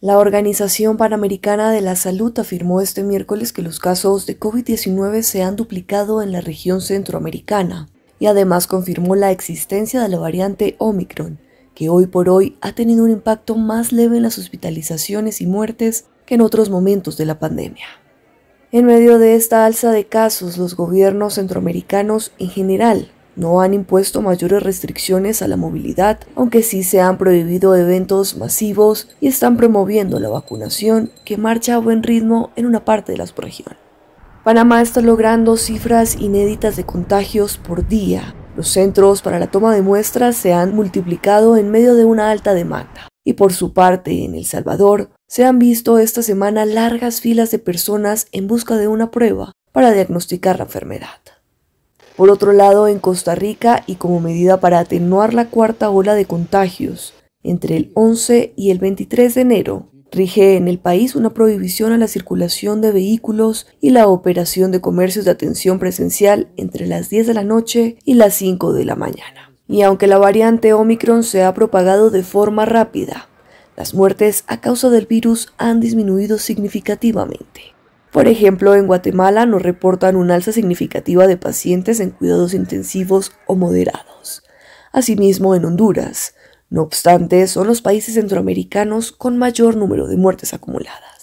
La Organización Panamericana de la Salud afirmó este miércoles que los casos de COVID-19 se han duplicado en la región centroamericana y además confirmó la existencia de la variante Omicron, que hoy por hoy ha tenido un impacto más leve en las hospitalizaciones y muertes que en otros momentos de la pandemia. En medio de esta alza de casos, los gobiernos centroamericanos en general no han impuesto mayores restricciones a la movilidad, aunque sí se han prohibido eventos masivos y están promoviendo la vacunación que marcha a buen ritmo en una parte de la región. Panamá está logrando cifras inéditas de contagios por día. Los centros para la toma de muestras se han multiplicado en medio de una alta demanda. Y por su parte, en El Salvador, se han visto esta semana largas filas de personas en busca de una prueba para diagnosticar la enfermedad. Por otro lado, en Costa Rica y como medida para atenuar la cuarta ola de contagios, entre el 11 y el 23 de enero, rige en el país una prohibición a la circulación de vehículos y la operación de comercios de atención presencial entre las 10 de la noche y las 5 de la mañana. Y aunque la variante Omicron se ha propagado de forma rápida, las muertes a causa del virus han disminuido significativamente. Por ejemplo, en Guatemala nos reportan un alza significativa de pacientes en cuidados intensivos o moderados. Asimismo, en Honduras. No obstante, son los países centroamericanos con mayor número de muertes acumuladas.